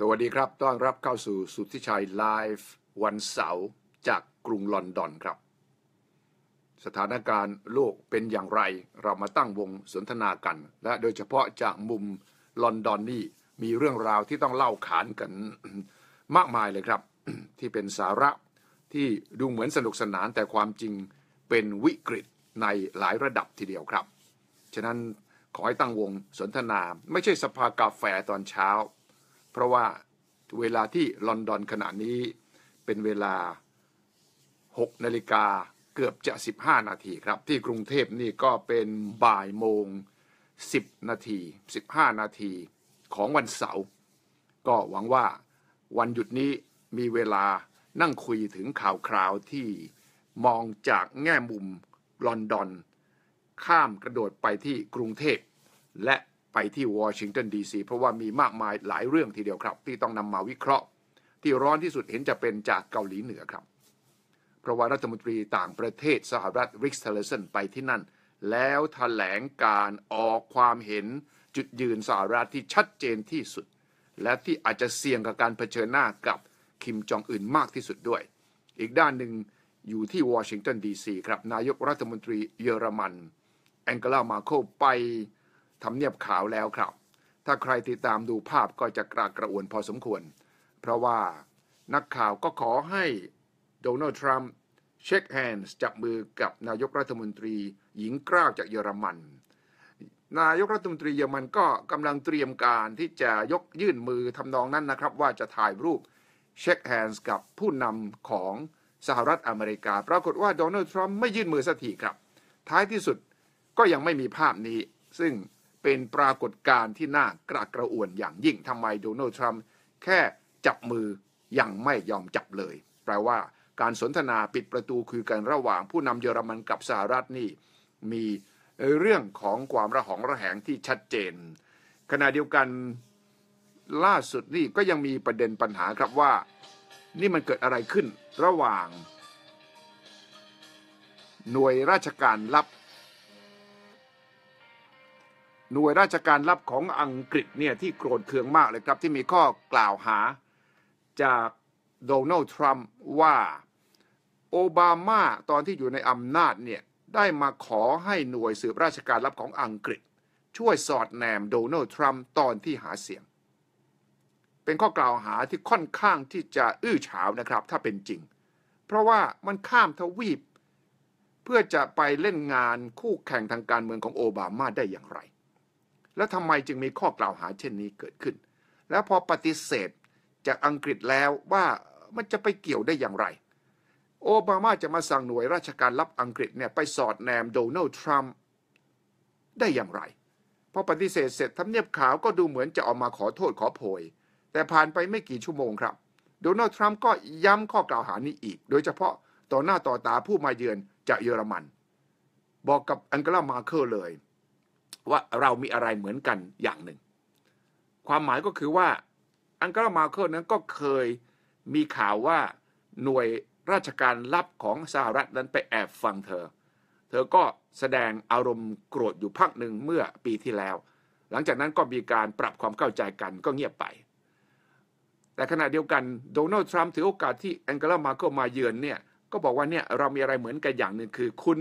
สวัสดีครับต้อนรับเข้าสู่สุทธิชัยไลฟ์วันเสาร์จากกรุงลอนดอนครับ สถานการณ์โลกเป็นอย่างไรเรามาตั้งวงสนทนากัน และโดยเฉพาะจากมุมลอนดอนนี่มีเรื่องราวที่ต้องเล่าขานกันมากมายเลยครับ ที่เป็นสาระที่ดูเหมือนสนุกสนานแต่ความจริงเป็นวิกฤตในหลายระดับทีเดียวครับฉะนั้นขอให้ตั้งวงสนทนาไม่ใช่สภากาแฟตอนเช้าเพราะว่าเวลาที่ลอนดอนขณะนี้เป็นเวลา 6นาฬิกาเกือบจะ 15 นาทีครับ ที่กรุงเทพนี่ก็เป็นบ่ายโมง 10นาที15 นาที ของวันเสาร์ก็หวังว่าวันหยุดนี้มีเวลานั่งคุยถึงข่าวคราวที่มองจากแง่มุมลอนดอนข้ามกระโดดไปที่กรุงเทพและไปที่วอชิงตันดีซีเพราะว่ามีมากมายหลายเรื่องทีเดียวครับ ที่ต้องนำมาวิเคราะห์ ที่ร้อนที่สุดเห็นจะเป็นจากเกาหลีเหนือครับเพราะว่ารัฐมนตรีต่างประเทศสหรัฐริกส์เทเลสันไปที่นั่น แล้วถแถลงการออกความเห็นจุดยืนสหรัฐที่ชัดเจนที่สุด และที่อาจจะเสี่ยงกับการเผชิญหน้ากับคิมจองอึนมากที่สุดด้วย อีกด้านหนึ่งอยู่ที่วอชิงตันดีซีครับนายกรัฐมนตรีเยอรมันแองเกลามาโคไปทำเนียบขาวแล้วครับ ถ้าใครติดตามดูภาพก็จะกระกระอ่วนพอสมควร เพราะว่านักข่าวก็ขอให้โดนัลด์ทรัมป์เช็คแฮนด์จับมือกับนายกรัฐมนตรีหญิงกล้าวจากเยอรมัน นายกรัฐมนตรีเยอรมันก็กำลังเตรียมการที่จะยกยื่นมือทำนองนั้นนะครับ ว่าจะถ่ายรูปเช็คแฮนด์กับผู้นำของสหรัฐอเมริกาปรากฏว่าโดนัลด์ทรัมป์ไม่ยื่นมือสักทีครับ ท้ายที่สุดก็ยังไม่มีภาพนี้ ซึ่งเป็นปรากฏการณ์ที่น่ากระกระอ่วนอย่างยิ่ง ทำไมโดนัลด์ทรัมป์แค่จับมือ ยังไม่ยอมจับเลย แปลว่าการสนทนาปิดประตูคือกันระหว่างผู้นำเยอรมันกับสหรัฐนี่ มีเรื่องของความระหองระแหงที่ชัดเจน ขณะเดียวกันล่าสุดนี่ก็ยังมีประเด็นปัญหาครับว่า นี่มันเกิดอะไรขึ้นระหว่างหน่วยราชการลับหน่วยราชการลับของอังกฤษเนี่ยที่โกรธเคืองมากเลยครับที่มีข้อกล่าวหาจากโดนัลด์ทรัมป์ว่าโอบามาตอนที่อยู่ในอำนาจเนี่ยได้มาขอให้หน่วยสืบราชการลับของอังกฤษ ช่วยสอดแนมโดนัลด์ทรัมป์ตอนที่หาเสียง เป็นข้อกล่าวหาที่ค่อนข้างที่จะอื้อฉาวนะครับถ้าเป็นจริง เพราะว่ามันข้ามทวีป เพื่อจะไปเล่นงานคู่แข่งทางการเมืองของโอบามาได้อย่างไรแล้วทำไมจึงมีข้อกล่าวหาเช่นนี้เกิดขึ้น แล้วพอปฏิเสธจากอังกฤษแล้วว่ามันจะไปเกี่ยวได้อย่างไร โอบามาจะมาสั่งหน่วยราชการรับอังกฤษเนี่ยไปสอดแนมโดนัลด์ทรัมป์ได้อย่างไร พอปฏิเสธเสร็จทำเนียบขาวก็ดูเหมือนจะออกมาขอโทษขอโพย แต่ผ่านไปไม่กี่ชั่วโมงครับโดนัลด์ทรัมป์ก็ย้ำข้อกล่าวหานี้อีก โดยเฉพาะต่อหน้าต่อตาผู้มาเยือนจากเยอรมัน บอกกับอังเกลามาเคอร์เลยว่าเรามีอะไรเหมือนกันอย่างหนึ่ง ความหมายก็คือว่าอังกลรามาเคิลนั้นก็เคยมีข่าวว่าหน่วยราชการลับของสหรัฐนั้นไปแอบฟังเธอ เธอก็แสดงอารมณ์โกรธอยู่พักหนึ่งเมื่อปีที่แล้ว หลังจากนั้นก็มีการปรับความเข้าใจกันก็เงียบไป แต่ขณะเดียวกันโดนัลด์ทรัมป์ถือโอกาสที่แองเกลามาเคิลมาเยือนเนี่ยก็บอกว่าเนี่ยเรามีอะไรเหมือนกันอย่างหนึ่งคือคุณ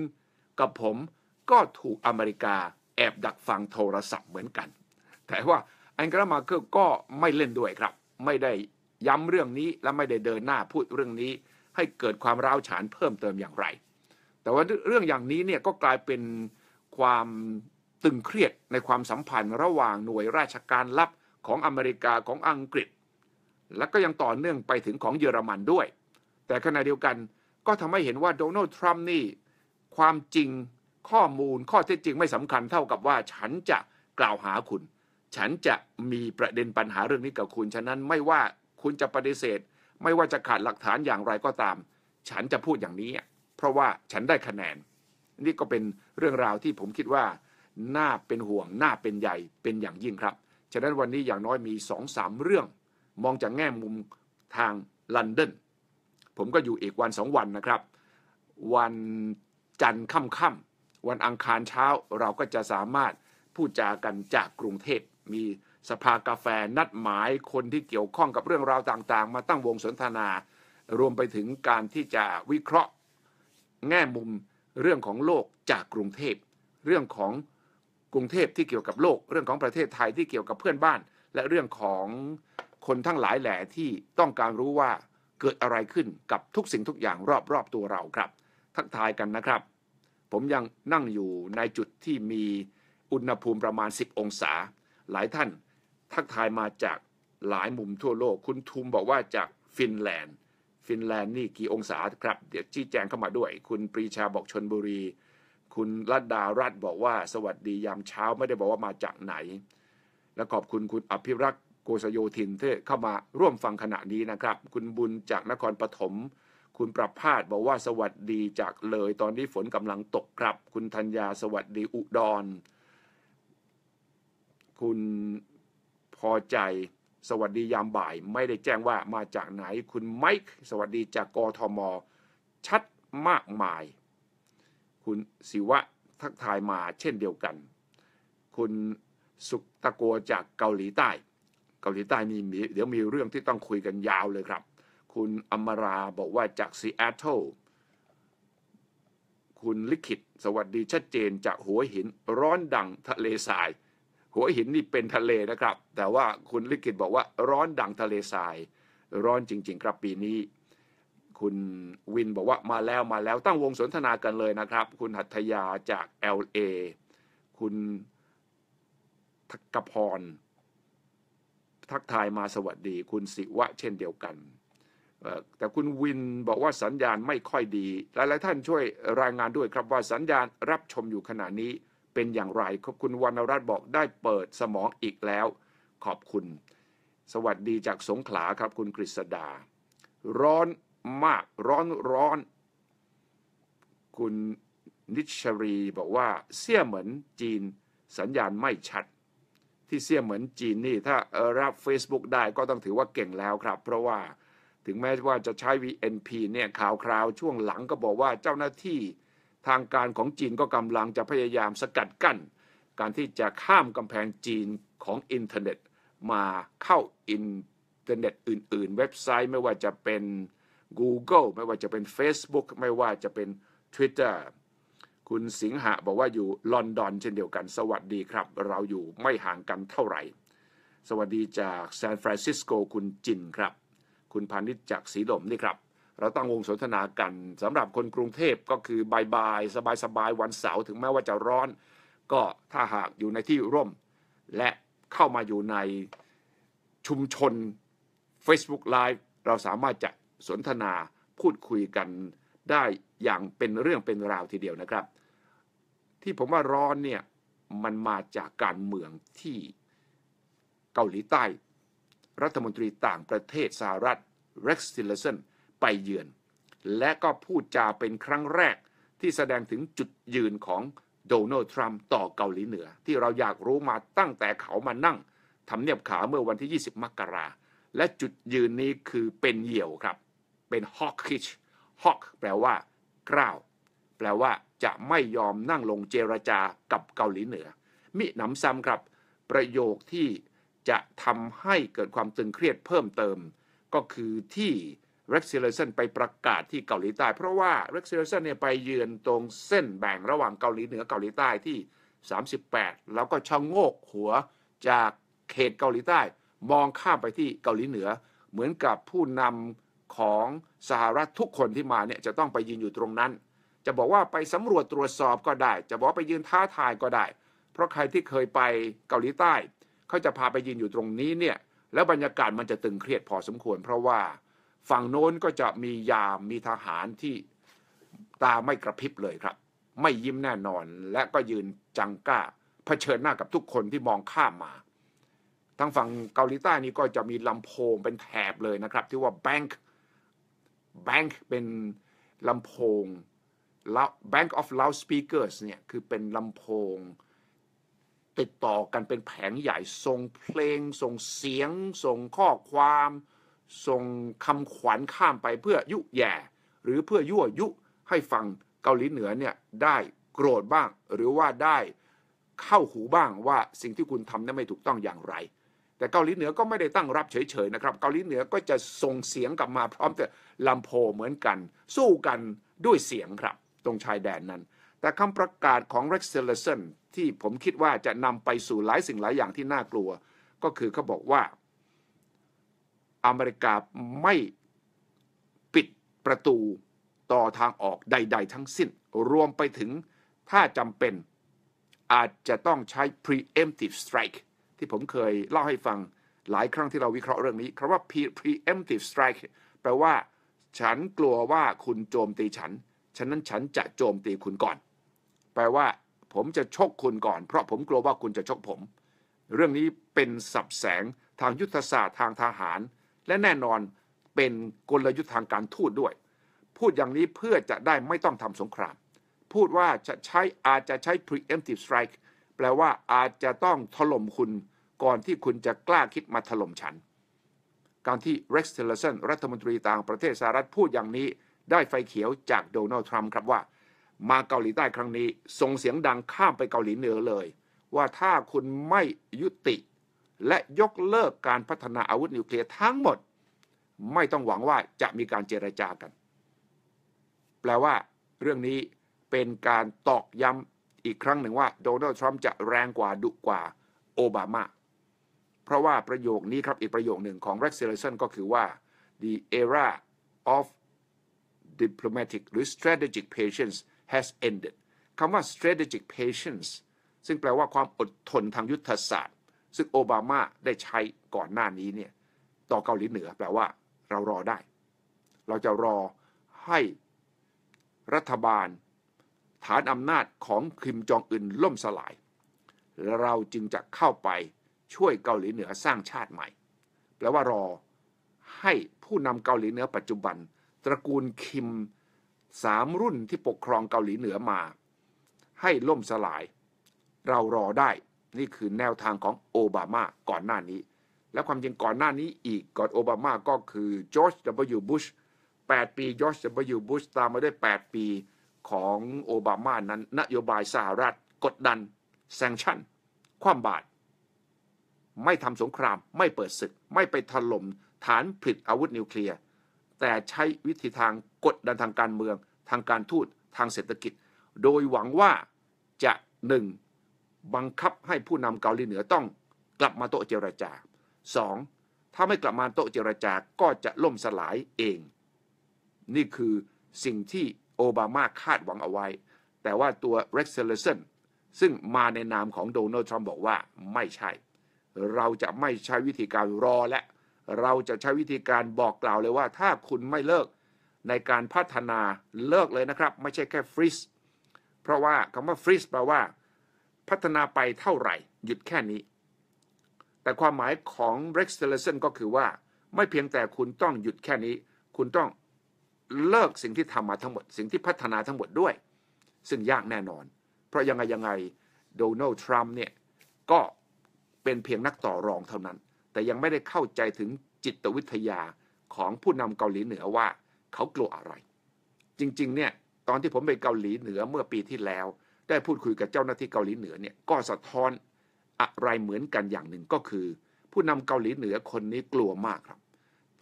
กับผมก็ถูกอเมริกาแอบดักฟังโทรศัพท์เหมือนกัน แต่ว่าแองเกลมาเคิลก็ไม่เล่นด้วยครับ ไม่ได้ย้ำเรื่องนี้และไม่ได้เดินหน้าพูดเรื่องนี้ ให้เกิดความร้าวฉานเพิ่มเติมอย่างไร แต่ว่าเรื่องอย่างนี้เนี่ยก็กลายเป็นความตึงเครียดในความสัมพันธ์ระหว่างหน่วยราชการลับของอเมริกาของอังกฤษ และก็ยังต่อเนื่องไปถึงของเยอรมันด้วย แต่ขณะเดียวกันก็ทำให้เห็นว่าโดนัลด์ทรัมป์นี่ความจริงข้อมูลข้อเท็จจริงไม่สำคัญเท่ากับว่าฉันจะกล่าวหาคุณ ฉันจะมีประเด็นปัญหาเรื่องนี้ กับคุณ ฉะนั้นไม่ว่าคุณจะปฏิเสธ ไม่ว่าจะขาดหลักฐานอย่างไรก็ตาม ฉันจะพูดอย่างนี้ เพราะว่าฉันได้คะแนน นี่ก็เป็นเรื่องราวที่ผมคิดว่าน่าเป็นห่วง น่าเป็นใหญ่ เป็นอย่างยิ่งครับ ฉะนั้นวันนี้อย่างน้อยมีสองสามเรื่อง มองจากแง่มุมทางลอนดอน ผมก็อยู่อีกวันสองวันนะครับ วันจันทร์ค่ำวันอังคารเช้าเราก็จะสามารถพูดจากันจากกรุงเทพมีสภากาแฟนัดหมายคนที่เกี่ยวข้องกับเรื่องราวต่างๆ มาตั้งวงสนทนา รวมไปถึงการที่จะวิเคราะห์ แง่มุมเรื่องของโลกจากกรุงเทพเรื่องของกรุงเทพที่เกี่ยวกับโลกเรื่องของประเทศไทยที่เกี่ยวกับเพื่อนบ้าน และเรื่องของคนทั้งหลายแหล่ที่ต้องการรู้ว่าเกิดอะไรขึ้นกับทุกสิ่งทุกอย่างรอบๆตัวเราครับ ทักทายกันนะครับผมยังนั่งอยู่ในจุดที่มีอุณหภูมิประมาณ 10องศา หลายท่านทักทายมาจากหลายมุมทั่วโลก คุณทุมบอกว่าจากฟินแลนด์ ฟินแลนด์นี่กี่องศาครับ เดี๋ยวชี้แจงเข้ามาด้วย คุณปรีชาบอกชนบุรี คุณรัตดารัตบอกว่าสวัสดียามเช้าไม่ได้บอกว่ามาจากไหน และขอบคุณคุณอภิรักษ์โกสโยธินที่เข้ามาร่วมฟังขณะนี้นะครับ คุณบุญจากนครปฐมคุณประพาสบอกว่าสวัสดีจากเลยตอนนี้ฝนกำลังตกครับคุณธัญญาสวัสดีอุดร คุณพอใจสวัสดียามบ่ายไม่ได้แจ้งว่ามาจากไหนคุณไมค์สวัสดีจากกทมชัดมากมาย คุณศิวะทักทายมาเช่นเดียวกัน คุณสุตะโกจากเกาหลีใต้ เกาหลีใต้มีเดี๋ยวมีเรื่องที่ต้องคุยกันยาวเลยครับคุณอมราบอกว่าจากซีแอตเทิล คุณลิขิตสวัสดีชัดเจนจากหัวหินร้อนดังทะเลทราย หัวหินนี่เป็นทะเลนะครับ แต่ว่าคุณลิขิตบอกว่าร้อนดังทะเลทราย ร้อนจริงๆครับปีนี้ คุณวินบอกว่ามาแล้วมาแล้ว ตั้งวงสนทนากันเลยนะครับ คุณหัตถยาจาก LA คุณทักกพร ทักทาย มาสวัสดี คุณสิวะเช่นเดียวกันแต่คุณวินบอกว่าสัญญาณไม่ค่อยดี หลายๆท่านช่วยรายงานด้วยครับว่าสัญญาณรับชมอยู่ขณะนี้เป็นอย่างไรครับคุณวรรณรัตน์บอกได้เปิดสมองอีกแล้ว ขอบคุณ สวัสดีจากสงขลาครับคุณกฤษดา ร้อนมากร้อนร้อน คุณนิชรีบอกว่าเสี่ยเหมือนจีน สัญญาณไม่ชัด ที่เสี่ยเหมือนจีนนี่ถ้ารับ Facebook ได้ก็ต้องถือว่าเก่งแล้วครับ เพราะว่าถึงแม้ว่าจะใช้ VNP เนี่ยข่าวคราวช่วงหลังก็บอกว่าเจ้าหน้าที่ทางการของจีนก็กำลังจะพยายามสกัดกั้นการที่จะข้ามกำแพงจีนของอินเทอร์เน็ตมาเข้าอินเทอร์เน็ตอื่นๆ เว็บไซต์ไม่ว่าจะเป็น Google ไม่ว่าจะเป็น Facebook ไม่ว่าจะเป็น Twitter คุณสิงหะบอกว่าอยู่ลอนดอน เช่นเดียวกัน สวัสดีครับ เราอยู่ไม่ห่างกันเท่าไหร่ สวัสดีจากซานฟรานซิสโกคุณจินครับคุณพานิชจากสีลมนี่ครับเราตั้งวงสนทนากันสำหรับคนกรุงเทพก็คือ บายบายสบายสบายวันเสาร์ถึงแม้ว่าจะร้อน ก็ถ้าหากอยู่ในที่ร่ม และเข้ามาอยู่ในชุมชน Facebook Live เราสามารถจะสนทนาพูดคุยกันได้อย่างเป็นเรื่องเป็นราวทีเดียวนะครับ ที่ผมว่าร้อนเนี่ยมันมาจากการเมืองที่เกาหลีใต้ รัฐมนตรีต่างประเทศสหรัฐเร็กซ์ทิลเลสันไปเยือน และก็พูดจาเป็นครั้งแรก ที่แสดงถึงจุดยืนของโดนัลด์ทรัมป์ต่อเกาหลีเหนือ ที่เราอยากรู้มาตั้งแต่เขามานั่ง ทำเนียบขาเมื่อวันที่ 20 มกรา และจุดยืนนี้คือเป็นเหี่ยวครับ เป็นฮอกคิชฮอกแปลว่ากล้าวแปลว่าจะไม่ยอมนั่งลงเจรจากับเกาหลีเหนือมิหนำซ้ำครับประโยคที่จะทำให้เกิดความตึงเครียดเพิ่มเติมก็คือที่เร็กซิเลชันไปประกาศที่เกาหลีใต้ เพราะว่าเร็กซิเลชันเนี่ยไปเยือนตรงเส้นแบ่งระหว่างเกาหลีเหนือเกาหลีใต้ที่ 38 แล้วก็ชะโงกหัวจากเขตเกาหลีใต้ มองข้ามไปที่เกาหลีเหนือ เหมือนกับผู้นำของสหรัฐทุกคนที่มาเนี่ยจะต้องไปยืนอยู่ตรงนั้น จะบอกว่าไปสำรวจตรวจสอบก็ได้ จะบอกไปยืนท้าทายก็ได้ เพราะใครที่เคยไปเกาหลีใต้เขาจะพาไปยืนอยู่ตรงนี้เนี่ยแล้วบรรยากาศมันจะตึงเครียดพอสมควร เพราะว่าฝั่งโน้นก็จะมียาม มีทหารที่ตาไม่กระพริบเลยครับ ไม่ยิ้มแน่นอน และก็ยืนจังก้าเผชิญหน้ากับทุกคนที่มองข้ามมา ทางฝั่งเกาหลีใต้นี่ก็จะมีลำโพงเป็นแถบเลยนะครับ ที่ว่า Bank Bank เป็นลำโพง Bank of Loudspeakers เนี่ยคือเป็นลำโพงติดต่อกันเป็นแผงใหญ่ส่งเพลงส่งเสียงส่งข้อความส่งคำขวัญข้ามไปเพื่อยุแย่หรือเพื่อยั่วยุให้ฟังเกาหลีเหนือเนี่ยได้โกรธบ้างหรือว่าได้เข้าหูบ้างว่าสิ่งที่คุณทำนั้นไม่ถูกต้องอย่างไร แต่เกาหลีเหนือก็ไม่ได้ตั้งรับเฉยๆนะครับเกาหลีเหนือก็จะส่งเสียงกลับมาพร้อมแต่ลำโพงเหมือนกัน สู้กันด้วยเสียงครับ ตรงชายแดนนั้นแต่คำประกาศของ Rex Tillerson ที่ผมคิดว่าจะนำไปสู่หลายสิ่งหลายอย่างที่น่ากลัว ก็คือเขาบอกว่า อเมริกาไม่ปิดประตูต่อทางออกใดๆทั้งสิ้น รวมไปถึงถ้าจำเป็น อาจจะต้องใช้ preemptive strike ที่ผมเคยเล่าให้ฟังหลายครั้งที่เราวิเคราะห์เรื่องนี้คำว่า preemptive strike แปลว่าฉันกลัวว่าคุณโจมตีฉัน ฉะนั้นฉันจะโจมตีคุณก่อนแปลว่าผมจะชกคุณก่อนเพราะผมกลัวว่าคุณจะชกผม เรื่องนี้เป็นสับแสงทางยุทธศาสตร์ทางทหาร และแน่นอนเป็นกลยุทธ์ทางการทูตด้วย พูดอย่างนี้เพื่อจะได้ไม่ต้องทำสงคราม พูดว่าจะใช้อาจจะใช้ preemptive strike แปลว่าอาจจะต้องถล่มคุณ ก่อนที่คุณจะกล้าคิดมาถล่มฉัน การที่เร็กซ์เทเลสันรัฐมนตรีต่างประเทศสหรัฐพูดอย่างนี้ได้ไฟเขียวจากโดนัลด์ทรัมป์ครับว่ามาเกาหลีใต้ครั้งนี้ ส่งเสียงดังข้ามไปเกาหลีเหนือเลย ว่าถ้าคุณไม่ยุติ และยกเลิกการพัฒนาอาวุธนิวเคลียร์ทั้งหมด ไม่ต้องหวังว่าจะมีการเจรจากัน แปลว่าเรื่องนี้เป็นการตอกย้ำอีกครั้งหนึ่งว่าโดนัลด์ทรัมป์จะแรงกว่าดุกว่าโอบามา เพราะว่าประโยคนี้ครับ อีกประโยคหนึ่งของ Rex ซ i l l e r s o n ก็คือว่า the era of diplomatic หรือ strategic patience has ended คำว่า strategic patience ซึ่งแปลว่าความอดทนทางยุทธศาสตร์ ซึ่งโอบามาได้ใช้ก่อนหน้านี้เนี่ยต่อเกาหลีเหนือ แปลว่า เรารอได้ เราจะรอให้ รัฐบาล ฐานอำนาจของคิมจองอึนล่มสลาย เราจึงจะเข้าไปช่วยเกาหลีเหนือสร้างชาติใหม่ แปลว่ารอ ให้ผู้นำเกาหลีเหนือปัจจุบัน ตระกูลคิมสามรุ่นที่ปกครองเกาหลีเหนือมา ให้ล่มสลาย เรารอได้นี่คือแนวทางของโอบามาก่อนหน้านี้ และความจริงก่อนหน้านี้อีกก่อนโอบามาก็คือจอร์จ W. บุช8ปีจอร์จ W. บุชตามมาด้วย8ปีของโอบามานั้น นโยบายสหรัฐ กดดัน แซงชั่น คว่ำบาตรไม่ทำสงครามไม่เปิดศึกไม่ไปถล่มฐานผลิตอาวุธนิวเคลียร์แต่ใช้วิธีทางกดดันทางการเมืองทางการทูตทางเศรษฐกิจ โดยหวังว่าจะหนึ่งบังคับให้ผู้นำเกาหลีเหนือต้องกลับมาโต๊ะเจรจา 2. ถ้าไม่กลับมาโต๊ะเจรจาก็จะล่มสลายเอง นี่คือสิ่งที่โอบามาคาดหวังเอาไว้ แต่ว่าตัวเร็กซ์เลสันซึ่งมาในนามของโดนัลด์ทรัมป์บอกว่าไม่ใช่ เราจะไม่ใช้วิธีการรอและ เราจะใช้วิธีการบอกกล่าวเลยว่าถ้าคุณไม่เลิกในการพัฒนาเลิกเลยนะครับ ไม่ใช่แค่ฟรีสเพราะว่าคำว่าฟรีสแปลว่าพัฒนาไปเท่าไหร่หยุดแค่นี้ แต่ความหมายของ r e x t i l l ล t i o n ก็คือว่าไม่เพียงแต่คุณต้องหยุดแค่นี้ คุณต้องเลิกสิ่งที่ทำมาทั้งหมดสิ่งที่พัฒนาทั้งหมดด้วย ซึ่งยากแน่นอน เพราะยังไง ยังไงโดนัลด์ทรัมป์เนี่ยก็เป็นเพียงนักต่อรองเท่านั้น แต่ยังไม่ได้เข้าใจถึงจิตวิทยาของผู้นำเกาหลีเหนือว่าเขากลัวอะไร จริงๆ เนี่ย ตอนที่ผมไปเกาหลีเหนือเมื่อปีที่แล้ว ได้พูดคุยกับเจ้าหน้าที่เกาหลีเหนือเนี่ย ก็สะท้อนอะไรเหมือนกันอย่างหนึ่งก็คือ ผู้นำเกาหลีเหนือคนนี้กลัวมากครับ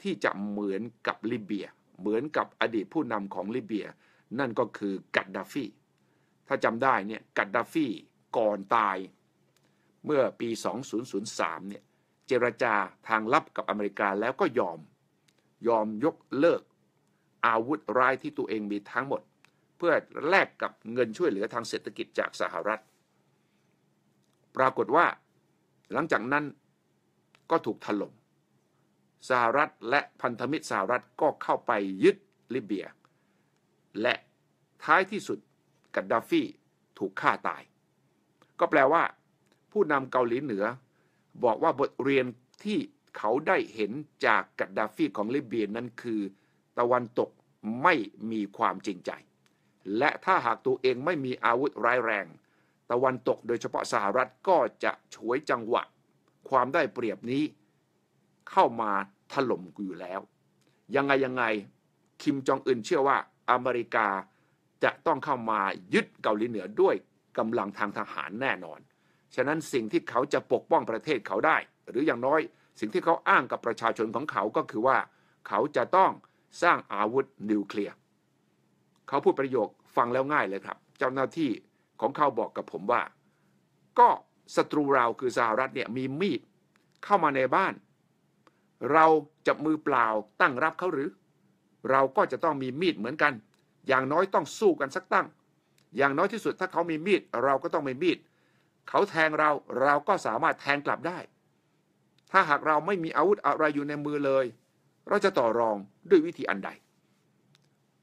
ที่จะเหมือนกับลิเบีย เหมือนกับอดีตผู้นำของลิเบียนั่นก็คือกัดดาฟี ถ้าจำได้เนี่ย กัดดาฟีก่อนตาย เมื่อปี 2003เนี่ยเจรจาทางลับกับอเมริกาแล้วก็ยอมยอมยกเลิกอาวุธร้ายที่ตัวเองมีทั้งหมด เพื่อแลกกับเงินช่วยเหลือทางเศรษฐกิจจากสหรัฐ ปรากฏว่า หลังจากนั้นก็ถูกถล่มสหรัฐและพันธมิตรสหรัฐก็เข้าไปยึดลิเบีย และท้ายที่สุด กัดดาฟีถูกฆ่าตาย ก็แปลว่าผู้นำเกาหลีเหนือ บอกว่าบทเรียนที่เขาได้เห็นจากกัดดาฟีของลิเบียนั้นคือตะวันตกไม่มีความจริงใจ และถ้าหากตัวเองไม่มีอาวุธร้ายแรง ตะวันตกโดยเฉพาะสหรัฐก็จะฉวยจังหวะ ความได้เปรียบนี้เข้ามาถล่มอยู่แล้ว ยังไงยังไงคิมจองอึนเชื่อว่าอเมริกาจะต้องเข้ามายึดเกาหลีเหนือด้วยกำลังทางทหารแน่นอน ฉะนั้นสิ่งที่เขาจะปกป้องประเทศเขาได้ หรืออย่างน้อย สิ่งที่เขาอ้างกับประชาชนของเขาก็คือว่าเขาจะต้องสร้างอาวุธนิวเคลียร์เขาพูดประโยคฟังแล้วง่ายเลยครับ เจ้าหน้าที่ของเขาบอกกับผมว่า ก็ศัตรูเราคือสหรัฐเนี่ยมีมีด เข้ามาในบ้าน เราจะมือเปล่าตั้งรับเขาหรือ เราก็จะต้องมีมีด เหมือนกัน อย่างน้อยต้องสู้กันสักตั้ง อย่างน้อยที่สุด ถ้าเขามีมีด เราก็ต้องมีมีด เขาแทงเราเราก็สามารถแทงกลับได้ ถ้าหากเราไม่มีอาวุธอะไรอยู่ในมือเลยเราจะต่อรองด้วยวิธีอันใด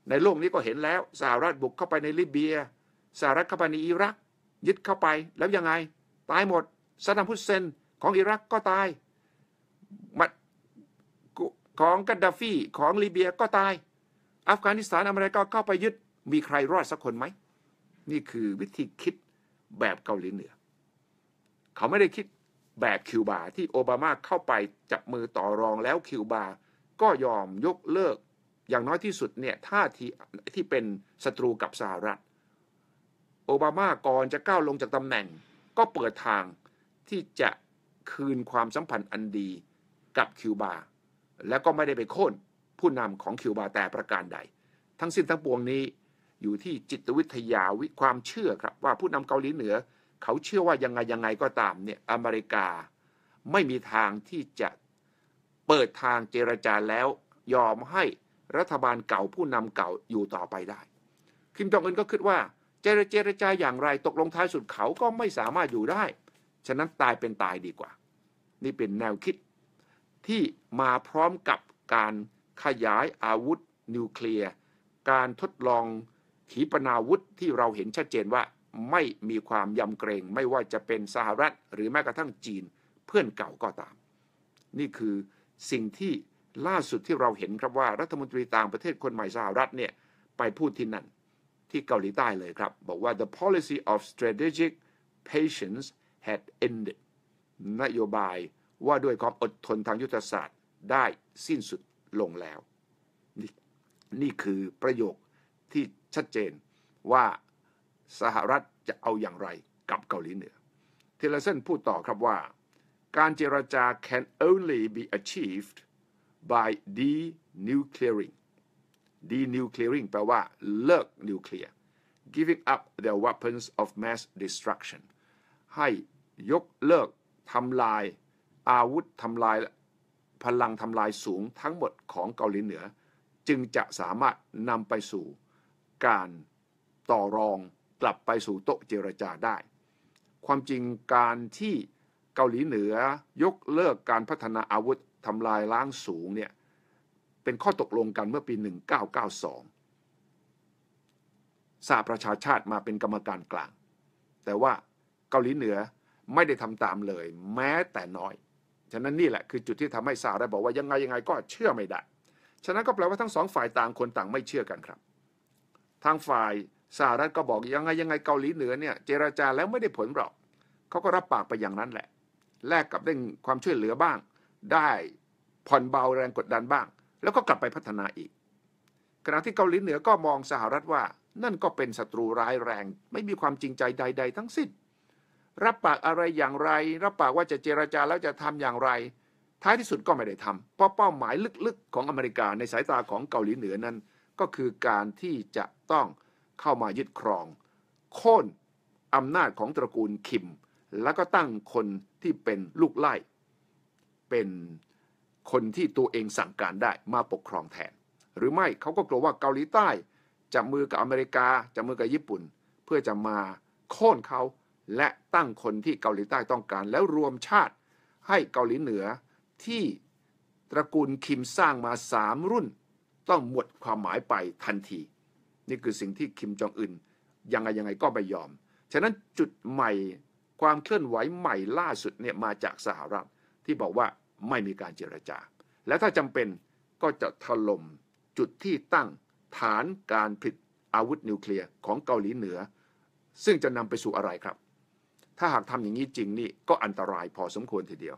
ในโลกนี้ก็เห็นแล้ว สหรัฐบุกเข้าไปในลิเบียสหรัฐเข้าไปในอิรัก ยึดเข้าไปแล้วยังไง ตายหมดซาดัมพุสเซนของอิรักก็ตายมัดของกัดดาฟี ของลิเบียก็ตาย อัฟกานิสถานอเมริกาเข้าไปยึดมีใครรอดสักคนไหมนี่คือวิธีคิดแบบเกาหลีเหนือ เขาไม่ได้คิดแบบคิวบาที่โอบามาเข้าไปจับมือต่อรองแล้วคิวบาก็ยอมยกเลิกอย่างน้อยที่สุดเนี่ยท่าทีที่เป็นศัตรูกับสหรัฐ โอบามาก่อนจะก้าวลงจากตำแหน่ง ก็เปิดทางที่จะคืนความสัมพันธ์อันดีกับคิวบา และก็ไม่ได้ไปโค่นผู้นำของคิวบาแต่ประการใด ทั้งสิ้นทั้งปวงนี้อยู่ที่จิตวิทยาวิความเชื่อครับว่าผู้นำเกาหลีเหนือเขาเชื่อว่ายังไงยังไงก็ตามเนี่ยอเมริกาไม่มีทางที่จะเปิดทางเจรจาแล้วยอมให้รัฐบาลเก่าผู้นำเก่าอยู่ต่อไปได้ คิมจองอึนก็คิดว่า เจรเจรจาอย่างไรตกลงท้ายสุดเขาก็ไม่สามารถอยู่ได้ ฉะนั้นตายเป็นตายดีกว่า นี่เป็นแนวคิดที่มาพร้อมกับการขยายอาวุธ นิวเคลียร์ การทดลองขีปนาวุธที่เราเห็นชัดเจนว่าไม่มีความยำเกรง ไม่ว่าจะเป็นสหรัฐหรือแม้กระทั่งจีนเพื่อนเก่าก็ตาม นี่คือสิ่งที่ล่าสุดที่เราเห็นครับว่ารัฐมนตรีต่างประเทศคนใหม่สหรัฐเนี่ยไปพูดที่นั่น ที่เกาหลีใต้เลยครับ บอกว่า the policy of strategic patience had ended นโยบายว่าด้วยความอดทนทางยุทธศาสตร์ได้สิ้นสุดลงแล้วนนี่คือประโยคที่ชัดเจนว่าสหรัฐจะเอาอย่างไรกับเกาหลีเหนือ เทเลเซนพูดต่อครับว่าการเจรจา can only be achieved by denuclearing denuclearing แปลว่าเลิกนิวเคลียร์ giving up their weapons of mass destruction ให้ยกเลิกทำลาย อาวุธทำลายพลังทำลายสูงทั้งหมดของเกาหลีเหนือจึงจะสามารถนำไปสู่การต่อรองกลับไปสู่โต๊ะเจรจาได้ ความจริงการที่เกาหลีเหนือยกเลิกการพัฒนาอาวุธทำลายล้างสูงเนี่ยเป็นข้อตกลงกันเมื่อปี 1992สาประชาชาติมาเป็นกรรมการกลาง แต่ว่าเกาหลีเหนือไม่ได้ทำตามเลย แม้แต่น้อยฉะนั้นนี่แหละคือจุดที่ทำให้สารัฐบอกว่ายังไงยังไงก็เชื่อไม่ได้ ฉะนั้นก็แปลว่าทั้งสองฝ่ายต่างคนต่างไม่เชื่อกันครับ ทางฝ่ายสหรัฐก็บอกยังไงยังไงเกาหลีเหนือเนี่ยเจราจาแล้วไม่ได้ผลหรอกเขาก็รับปากไปอย่างนั้นแหละแลกกับได้ความช่วยเหลือบ้าง ได้ผ่อนเบาแรงกดดันบ้าง แล้วก็กลับไปพัฒนาอีก ขณะที่เกาหลีเหนือก็มองสหรัฐว่า นั่นก็เป็นศัตรูร้ายแรง ไม่มีความจริงใจใด ๆ ทั้งสิ้น รับปากอะไรอย่างไร รับปากว่าจะเจราจาแล้วจะทำอย่างไร ท้ายที่สุดก็ไม่ได้ทำเพราะเป้าหมายลึกๆ ของอเมริกาในสายตาของเกาหลีเหนือนั้น ก็คือการที่จะต้องเข้ามายึดครองโค่นอำนาจของตระกูลคิม แล้วก็ตั้งคนที่เป็นลูกไล่เป็นคนที่ตัวเองสั่งการได้มาปกครองแทน หรือไม่เขาก็กลัวว่าเกาหลีใต้จับมือกับอเมริกาจับมือกับญี่ปุ่น เพื่อจะมาโค่นเขาและตั้งคนที่เกาหลีใต้ต้องการแล้วรวมชาติให้เกาหลีเหนือที่ตระกูลคิมสร้างมาสามรุ่น ต้องหมดความหมายไปทันทีนี่คือสิ่งที่คิมจองอึนยังไงยังไงก็ไม่ยอม ฉะนั้นจุดใหม่ความเคลื่อนไหวใหม่ล่าสุดเนี่ยมาจากสหรัฐที่บอกว่าไม่มีการเจรจา และถ้าจำเป็นก็จะถล่มจุดที่ตั้งฐานการผลิตอาวุธนิวเคลียร์ของเกาหลีเหนือ ซึ่งจะนำไปสู่อะไรครับ ถ้าหากทำอย่างนี้จริงนี่ก็อันตรายพอสมควรทีเดียว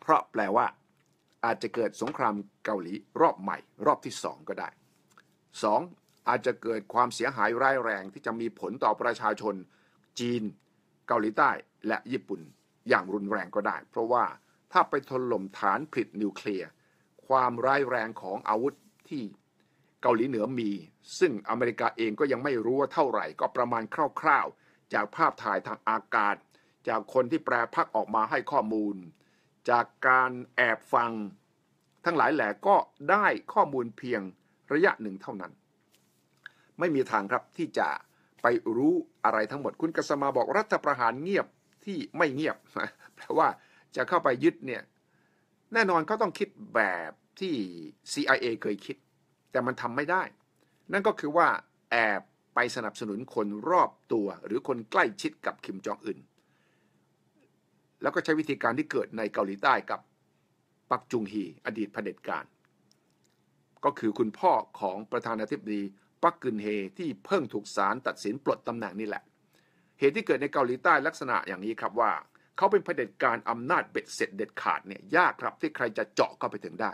เพราะแปลว่าอาจจะเกิดสงครามเกาหลีรอบใหม่รอบที่สองก็ได้สองอาจจะเกิดความเสียหายร้ายแรงที่จะมีผลต่อประชาชนจีน เกาหลีใต้และญี่ปุ่นอย่างรุนแรงก็ได้ เพราะว่าถ้าไปถล่มฐานผลิตนิวเคลียร์ ความร้ายแรงของอาวุธที่เกาหลีเหนือมี ซึ่งอเมริกาเองก็ยังไม่รู้ว่าเท่าไหร่ ก็ประมาณคร่าวๆ จากภาพถ่ายทางอากาศ จากคนที่แปลพักออกมาให้ข้อมูล จากการแอบฟัง ทั้งหลายแหล่ก็ได้ข้อมูลเพียงระยะหนึ่งเท่านั้น ไม่มีทางครับที่จะไปรู้อะไรทั้งหมดคุณกษมาบอกรัฐประหารเงียบที่ไม่เงียบแปลว่าจะเข้าไปยึดเนี่ย แน่นอนเขาต้องคิดแบบที่ CIA เคยคิด แต่มันทำไม่ได้ นั่นก็คือว่าแอบไปสนับสนุนคนรอบตัว หรือคนใกล้ชิดกับคิมจองอึนแล้วก็ใช้วิธีการที่เกิดในเกาหลีใต้กับปักจุงฮีอดีตเผด็จการ ก็คือคุณพ่อของประธานาธิบดีปักกึนเฮ ที่เพิ่งถูกศาลตัดสินปลดตำแหน่งนี่แหละ เหตุที่เกิดในเกาหลีใต้ลักษณะอย่างนี้ครับว่า เขาเป็นเผด็จการอำนาจเบ็ดเสร็จเด็ดขาดเนี่ยยากครับ ที่ใครจะเจาะเข้าไปถึงได้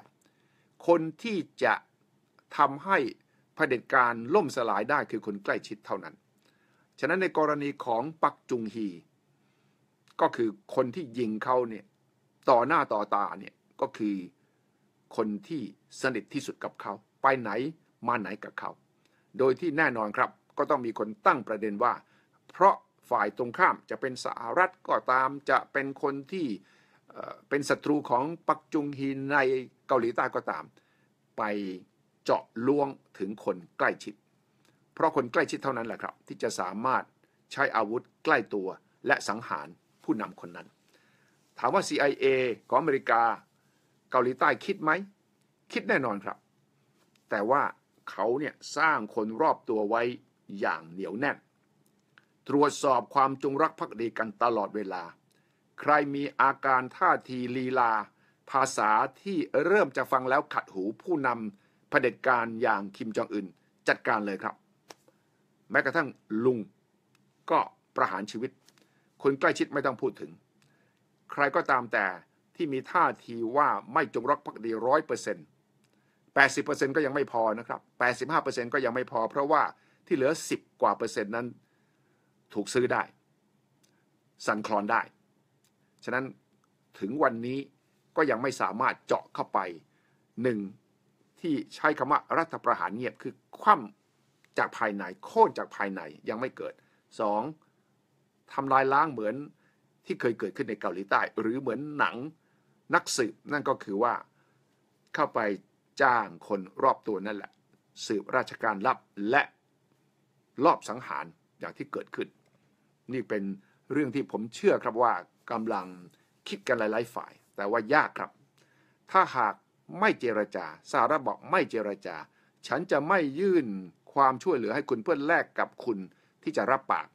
คนที่จะทำให้เผด็จการล่มสลายได้คือคนใกล้ชิดเท่านั้น ฉะนั้นในกรณีของปักจุงฮี ก็คือคนที่ยิงเขาเนี่ยต่อหน้าต่อตาเนี่ยก็คือคนที่สนิทที่สุดกับเขาไปไหนมาไหนกับเขาโดยที่แน่นอนครับก็ต้องมีคนตั้งประเด็นว่าเพราะฝ่ายตรงข้ามจะเป็นสหรัฐก็ตามจะเป็นคนที่เป็นศัตรูของปักจุงฮีในเกาหลีใต้ก็ตาม ไปเจาะลวงถึงคนใกล้ชิด เพราะคนใกล้ชิดเท่านั้นแหละครับที่จะสามารถใช้อาวุธใกล้ตัวและสังหารผู้นำคนนั้น ถามว่า CIA ของอเมริกาเกาหลีใต้คิดไหมคิดแน่นอนครับ แต่ว่าเขาเนี่ยสร้างคนรอบตัวไว้อย่างเหนียวแน่นตรวจสอบความจงรักภักดีกันตลอดเวลา ใครมีอาการท่าทีลีลา ภาษาที่เริ่มจะฟังแล้วขัดหูผู้นำเผด็จการอย่างคิมจองอึนจัดการเลยครับ แม้กระทั่งลุงก็ประหารชีวิต คนใกล้ชิดไม่ต้องพูดถึง ใครก็ตามแต่ที่มีท่าทีว่าไม่จงรักภักดีร้อยเปอร์เซ็นต์80%ก็ยังไม่พอนะครับ85%ก็ยังไม่พอ เพราะว่าที่เหลือ 10กว่าเปอร์เซ็นต์นั้นถูกซื้อได้ สั่นคลอนได้ ฉะนั้นถึงวันนี้ก็ยังไม่สามารถเจาะเข้าไปหนึ่งที่ใช้คำว่ารัฐประหารเงียบคือคว่ำจากภายในโค่นจากภายในยังไม่เกิด 2. ทำลายล้างเหมือนที่เคยเกิดขึ้นในเกาหลีใต้ หรือเหมือนหนังนักสืบนั่นก็คือว่าเข้าไปจ้างคนรอบตัวนั่นแหละสืบราชการลับและลอบสังหารอย่างที่เกิดขึ้น นี่เป็นเรื่องที่ผมเชื่อครับว่ากำลังคิดกันหลายๆฝ่าย แต่ว่ายากครับ ถ้าหากไม่เจรจาสาระบอกไม่เจรจา ฉันจะไม่ยื่นความช่วยเหลือให้คุณเพื่อแลกกับคุณที่จะรับปาก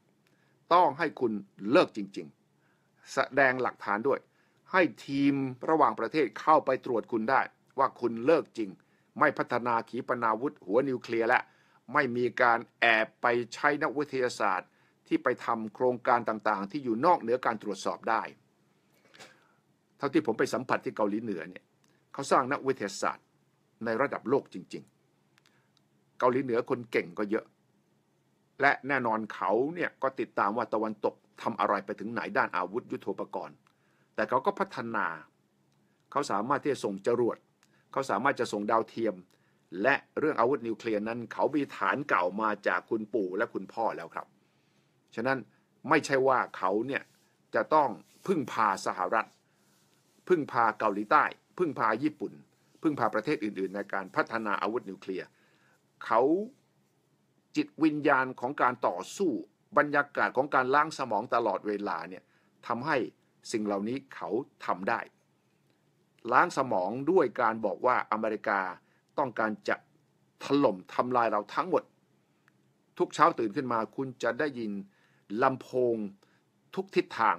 ต้องให้คุณเลิกจริงๆ แสดงหลักฐานด้วยให้ทีมระหว่างประเทศเข้าไปตรวจคุณได้ว่าคุณเลิกจริง ไม่พัฒนาขีปนาวุธหัวนิวเคลียร์และ ไม่มีการแอบไปใช้นักวิทยาศาสตร์ที่ไปทำโครงการต่างๆ ที่อยู่นอกเหนือการตรวจสอบได้ เท่าที่ผมไปสัมผัสที่เกาหลีเหนือเนี่ยเขาสร้างนักวิทยาศาสตร์ ในระดับโลกจริง ๆ เกาหลีเหนือคนเก่งก็เยอะ และแน่นอนเขาเนี่ยก็ติดตามว่าตะวันตกทำอะไรไปถึงไหนด้านอาวุธยุโทโธปกรณ์ แต่เขาก็พัฒนาเขาสามารถที่จะส่งจรวดเขาสามารถจะส่งดาวเทียม และเรื่องอาวุธนิวเคลียร์นั้น เขามีฐานเก่ามาจากคุณปู่และคุณพ่อแล้วครับ ฉะนั้นไม่ใช่ว่าเขาเนี่ยจะต้องพึ่งพาสหรัฐ พึ่งพาเกาหลีใต้ พึ่งพาญี่ปุ่น พึ่งพาประเทศอื่น ๆ ในการพัฒนาอาวุธนิวเคลียร์เขาจิตวิญญาณของการต่อสู้บรรยากาศของการล้างสมองตลอดเวลาเนี่ยทำให้สิ่งเหล่านี้เขาทำได้ล้างสมองด้วยการบอกว่าอเมริกาต้องการจะถล่มทำลายเราทั้งหมด ทุกเช้าตื่นขึ้นมาคุณจะได้ยินลำโพงทุกทิศทาง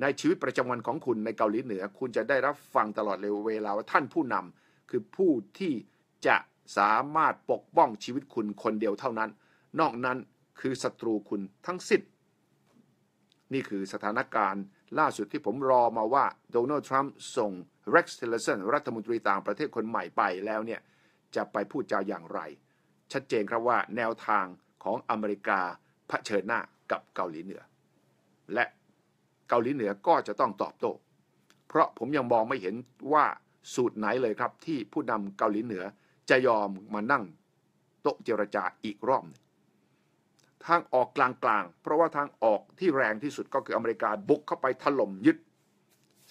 ในชีวิตประจำวันของคุณในเกาหลีเหนือ คุณจะได้รับฟังตลอดเลยเวลาว่าท่านผู้นำคือผู้ที่จะสามารถปกป้องชีวิตคุณคนเดียวเท่านั้น นอกนั้นคือศัตรูคุณทั้งสิ้นนี่คือสถานการณ์ล่าสุดที่ผมรอมาว่าโดนัลด์ทรัมป์ส่งเร็กซ์เทเลสันรัฐมนตรีต่างประเทศคนใหม่ไปแล้วเนี่ยจะไปพูดจาอย่างไร ชัดเจนครับว่าแนวทางของอเมริกาเผชิญหน้ากับเกาหลีเหนือ และเกาหลีเหนือก็จะต้องตอบโต้เพราะผมยังมองไม่เห็นว่าสูตรไหนเลยครับที่ผู้นำเกาหลีเหนือจะยอมมานั่งโต๊ะเจรจาอีกรอบนึงทางออกกลางๆ เพราะว่าทางออกที่แรงที่สุดก็คืออเมริกา บุกเข้าไปถล่มยึด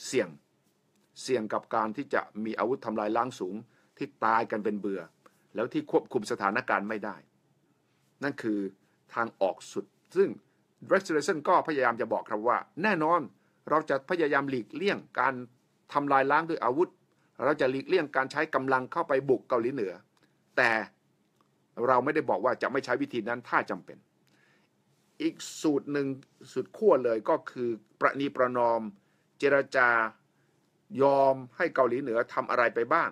เสี่ยงเสี่ยงกับการที่จะมีอาวุธทำลายล้างสูง ที่ตายกันเป็นเบื่อแล้วที่ควบคุมสถานการณ์ไม่ได้ นั่นคือทางออกสุดซึ่ง r e s t o r a t i o n ก็พยายามจะบอกครับว่า แน่นอนเราจะพยายามหลีกเลี่ยงการทำลายล้างด้วยอาวุธ เราจะหลีกเลี่ยงการใช้กำลังเข้าไปบุกเกาหลีเหนือ แต่เราไม่ได้บอกว่าจะไม่ใช้วิธีนั้นถ้าจำเป็นอีกสูตรหนึ่งสุดขั้วเลยก็คือประนีประนอม เจรจา ยอมให้เกาหลีเหนือทำอะไรไปบ้าง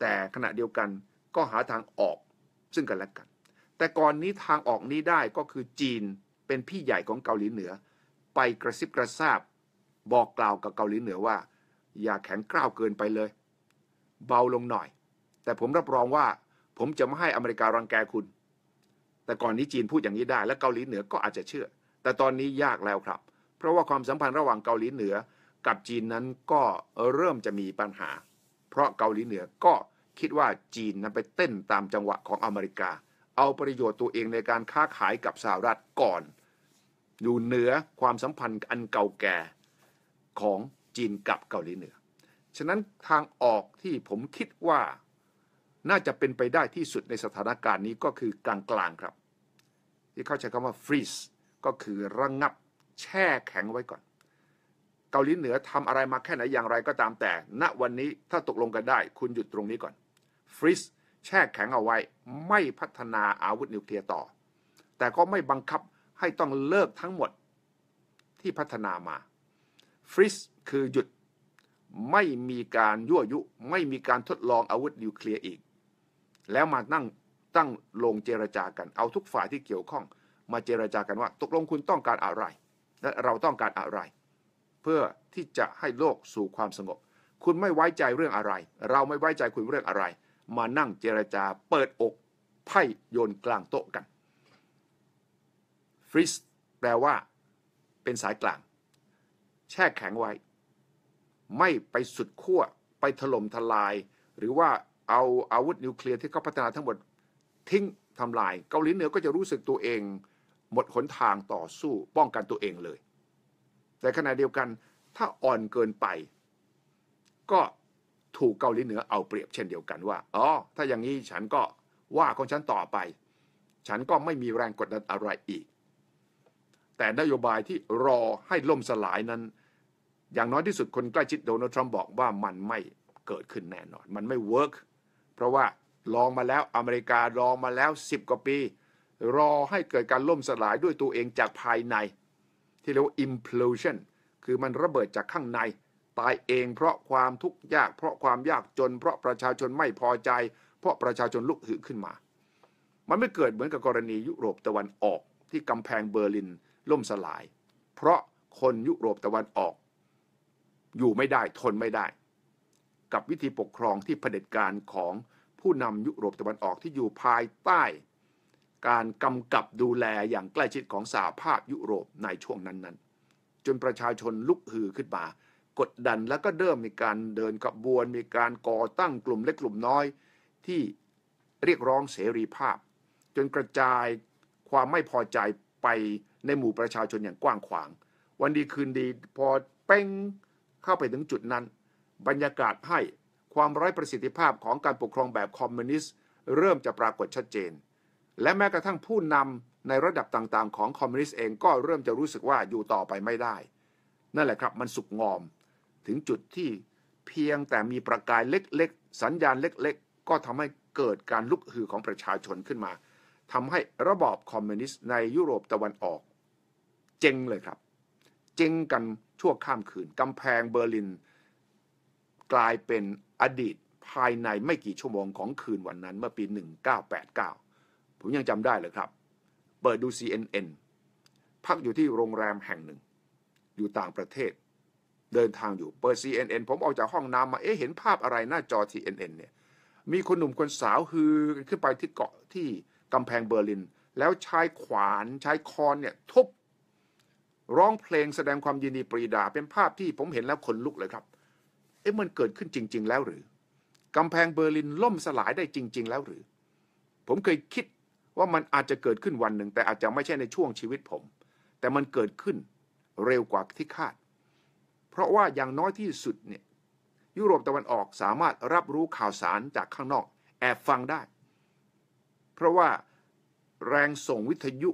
แต่ขณะเดียวกันก็หาทางออกซึ่งกันและกัน แต่ก่อนนี้ทางออกนี้ได้ก็คือจีนเป็นพี่ใหญ่ของเกาหลีเหนือ ไปกระซิบกระซาบ บอกกล่าวกับเกาหลีเหนือว่า อย่าแข็งกร้าวเกินไปเลย เบาลงหน่อย แต่ผมรับรองว่า ผมจะไม่ให้อเมริการังแกคุณแต่ก่อนนี้จีนพูดอย่างนี้ได้และเกาหลีเหนือก็อาจจะเชื่อ แต่ตอนนี้ยากแล้วครับ เพราะว่าความสัมพันธ์ระหว่างเกาหลีเหนือ กับจีนนั้นก็เริ่มจะมีปัญหา เพราะเกาหลีเหนือก็คิดว่าจีนนั้นไปเต้นตามจังหวะของอเมริกา เอาประโยชน์ตัวเองในการค้าขายกับสหรัฐก่อนอยู่เหนือความสัมพันธ์อันเก่าแก่ของจีนกับเกาหลีเหนือ ฉะนั้นทางออกที่ผมคิดว่าน่าจะเป็นไปได้ที่สุดในสถานการณ์นี้ก็คือกลางๆครับที่เข้าใจคำว่า freeze ก็คือระงงับแช่แข็งไว้ก่อน เกาหลีเหนือทำอะไรมาแค่ไหน อย่างไรก็ตามแต่ ณวันนี้ถ้าตกลงกันได้คุณหยุดตรงนี้ก่อนฟรีซแช่แข็งเอาไว้ไม่พัฒนาอาวุธนิวเคลียร์ต่อ แต่ก็ไม่บังคับให้ต้องเลิกทั้งหมดที่พัฒนามาฟรีสคือหยุดไม่มีการยั่วยุไม่มีการทดลองอาวุธนิวเคลียร์อีกแล้วมานั่งตั้งลงเจรจากัน เอาทุกฝ่ายที่เกี่ยวข้อง มาเจรจากันว่า ตกลงคุณต้องการอะไร และเราต้องการอะไร เพื่อที่จะให้โลกสู่ความสงบ คุณไม่ไว้ใจเรื่องอะไร เราไม่ไว้ใจคุณเรื่องอะไร มานั่งเจรจาเปิดอกไพ่โยนกลางโต๊ะกันฟรีสแปลว่า เป็นสายกลาง แช่แข็งไว้ ไม่ไปสุดขั้วไปถล่มทลาย หรือว่าเอาอาวุธนิวเคลียร์ที่เขาพัฒนาทั้งหมดทิ้งทำลาย เกาหลีเหนือก็จะรู้สึกตัวเอง หมดหนทางต่อสู้ป้องกันตัวเองเลย แต่ขณะเดียวกันถ้าอ่อนเกินไป ก็ถูกเกาหลีเหนือเอาเปรียบเช่นเดียวกันว่าอ๋อถ้าอย่างนี้ฉันก็ว่าของฉันต่อไป ฉันก็ไม่มีแรงกดดันอะไรอีก แต่นโยบายที่รอให้ล่มสลายนั้น อย่างน้อยที่สุดคนใกล้ชิดโดนัลด์ทรัมป์บอกว่ามันไม่เกิดขึ้นแน่นอน มันไม่เวิร์กเพราะว่าลองมาแล้วอเมริกาลองมาแล้ว 10 กว่าปี รอให้เกิดการล่มสลายด้วยตัวเองจากภายใน ที่เรียกว่า implosion คือมันระเบิดจากข้างใน ตายเองเพราะความทุกข์ยากเพราะความยากจน เพราะประชาชนไม่พอใจ เพราะประชาชนลุกฮือขึ้นมา มันไม่เกิดเหมือนกับกรณียุโรปตะวันออก ที่กำแพงเบอร์ลินล่มสลาย เพราะคนยุโรปตะวันออก อยู่ไม่ได้ทนไม่ได้กับวิธีปกครองที่เผด็จการของผู้นำยุโรปตะวันออกที่อยู่ภายใต้ การกำกับดูแลอย่างใกล้ชิดของสหภาพยุโรปในช่วงนั้นๆ จนประชาชนลุกฮือขึ้นมา กดดันแล้วก็เริ่มมีการเดินขบวนมีการก่อตั้งกลุ่มเล็กกลุ่มน้อย ที่เรียกร้องเสรีภาพ จนกระจายความไม่พอใจไปในหมู่ประชาชนอย่างกว้างขวาง วันดีคืนดีพอเป้งเข้าไปถึงจุดนั้นบรรยากาศให้ความไร้ประสิทธิภาพของการปกครองแบบคอมมิวนิสต์เริ่มจะปรากฏชัดเจน และแม้กระทั่งผู้นำในระดับต่างๆของคอมมิวนิสต์เองก็เริ่มจะรู้สึกว่าอยู่ต่อไปไม่ได้ นั่นแหละครับ มันสุกงอม ถึงจุดที่เพียงแต่มีประกายเล็กๆ สัญญาณเล็กๆ ก็ทำให้เกิดการลุกฮือของประชาชนขึ้นมา ทำให้ระบอบคอมมิวนิสต์ในยุโรปตะวันออกเจ๊งเลยครับ เจ๊งกันชั่วข้ามคืนกำแพงเบอร์ลินกลายเป็นอดีตภายในไม่กี่ชั่วโมงของคืนวันนั้น เมื่อปี 1989 ผมยังจำได้เลยครับ เปิดดู CNN พักอยู่ที่โรงแรมแห่งหนึ่ง อยู่ต่างประเทศ เดินทางอยู่เปิด CNN ผมออกจากห้องน้ำมาเอ๊ะเห็นภาพอะไรหน้าจอ CNN เนี่ยมีคนหนุ่มคนสาวฮือกันขึ้นไปที่เกาะที่กำแพงเบอร์ลิน แล้วใช้ขวาน ใช้คอนเนี่ยทุบร้องเพลงแสดงความยินดีปรีดาเป็นภาพที่ผมเห็นแล้วขนลุกเลยครับเอ๊ะมันเกิดขึ้นจริงๆแล้วหรือกำแพงเบอร์ลินล่มสลายได้จริง ๆ แล้วหรือ ผมเคยคิดว่ามันอาจจะเกิดขึ้นวันหนึ่ง แต่อาจจะไม่ใช่ในช่วงชีวิตผม แต่มันเกิดขึ้นเร็วกว่าที่คาด เพราะว่าอย่างน้อยที่สุดเนี่ยยุโรปตะวันออกสามารถรับรู้ข่าวสารจากข้างนอกแอบฟังได้ เพราะว่าแรงส่งวิทยุ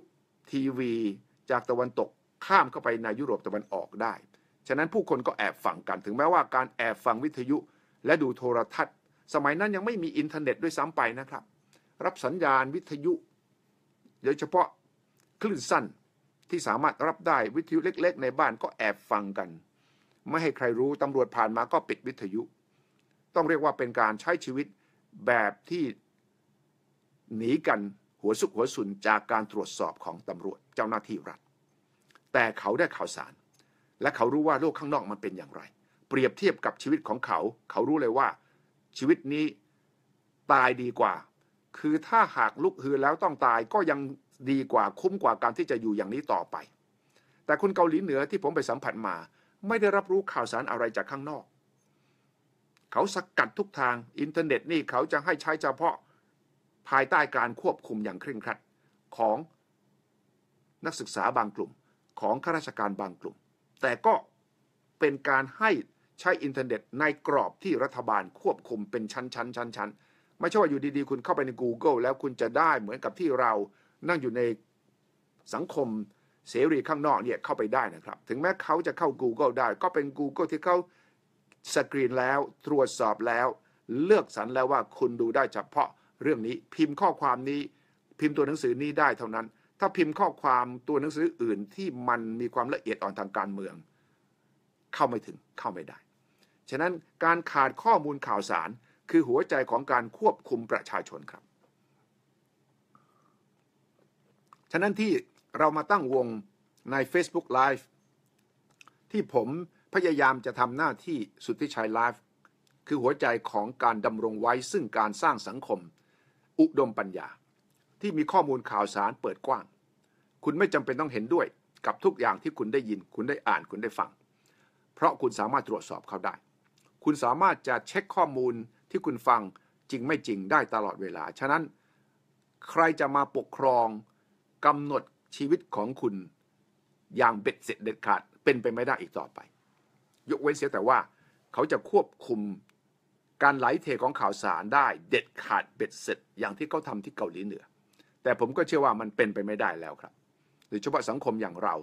ทีวี จากตะวันตกข้ามเข้าไปในยุโรปตะวันออกได้ฉะนั้นผู้คนก็แอบฟังกันถึงแม้ว่าการแอบฟังวิทยุและดูโทรทัศน์ สมัยนั้นยังไม่มีอินเทอร์เน็ตด้วยซ้ำไปนะครับ รับสัญญาณวิทยุโดยเฉพาะคลื่นสั้นที่สามารถรับได้วิทยุเล็กๆในบ้านก็แอบฟังกัน ไม่ให้ใครรู้ตำรวจผ่านมาก็ปิดวิทยุ ต้องเรียกว่าเป็นการใช้ชีวิตแบบที่หนีกันหัวสุกหัวสุนจากการตรวจสอบของตำรวจเจ้าหน้าที่รัฐ แต่เขาได้ข่าวสารและเขารู้ว่าโลกข้างนอกมันเป็นอย่างไร เปรียบเทียบกับชีวิตของเขา เขารู้เลยว่า ชีวิตนี้ตายดีกว่า คือถ้าหากลุกฮือแล้วต้องตายก็ยังดีกว่าคุ้มกว่าการที่จะอยู่อย่างนี้ต่อไป แต่คนเกาหลีเหนือที่ผมไปสัมผัสมา ไม่ได้รับรู้ข่าวสารอะไรจากข้างนอก เขาสกัดทุกทางอินเทอร์เน็ตนี่เขาจะให้ใช้เฉพาะภายใต้การควบคุมอย่างเคร่งครัดของนักศึกษาบางกลุ่ม ของข้าราชการบางกลุ่มแต่ก็เป็นการให้ใช้อินเทอร์เน็ตในกรอบที่รัฐบาลควบคุมเป็นชั้นชั้นชั้นชั้นไม่ใช่ว่าอยู่ดี ๆ คุณเข้าไปใน Google แล้วคุณจะได้เหมือนกับที่เรานั่งอยู่ในสังคมเสรีข้างนอกเนี่ยเข้าไปได้นะครับ ถึงแม้เขาจะเข้า Google ได้ ก็เป็น Google ที่เขาสกรีนแล้วตรวจสอบแล้ว เลือกสรรแล้วว่าคุณดูได้เฉพาะเรื่องนี้พิมพ์ข้อความนี้ พิมพ์ตัวหนังสือนี้ได้เท่านั้นถ้าพิมพ์ข้อความตัวหนังสืออื่นที่มันมีความละเอียดอ่อนทางการเมือง เข้าไม่ถึงเข้าไม่ได้ ฉะนั้นการขาดข้อมูลข่าวสาร คือหัวใจของการควบคุมประชาชนครับ ฉะนั้นที่เรามาตั้งวงใน Facebook Live ที่ผมพยายามจะทำหน้าที่สุทธิชัยไลฟ์คือหัวใจของการดำรงไว้ซึ่งการสร้างสังคม อุดมปัญญาที่มีข้อมูลข่าวสารเปิดกว้าง คุณไม่จำเป็นต้องเห็นด้วยกับทุกอย่างที่คุณได้ยิน คุณได้อ่าน คุณได้ฟัง เพราะคุณสามารถตรวจสอบเขาได้ คุณสามารถจะเช็คข้อมูลที่คุณฟังจริงไม่จริงได้ตลอดเวลา ฉะนั้นใครจะมาปกครองกำหนดชีวิตของคุณอย่างเบ็ดเสร็จเด็ดขาดเป็นไปไม่ได้อีกต่อไป ยกเว้นเสียแต่ว่าเขาจะควบคุมการไหลเทของข่าวสารได้เด็ดขาดเบ็ดเสร็จ อย่างที่เขาทำที่เกาหลีเหนือแต่ผมก็เชื่อว่ามันเป็นไปไม่ได้แล้วครับโดยเฉพาะสังคมอย่างเรา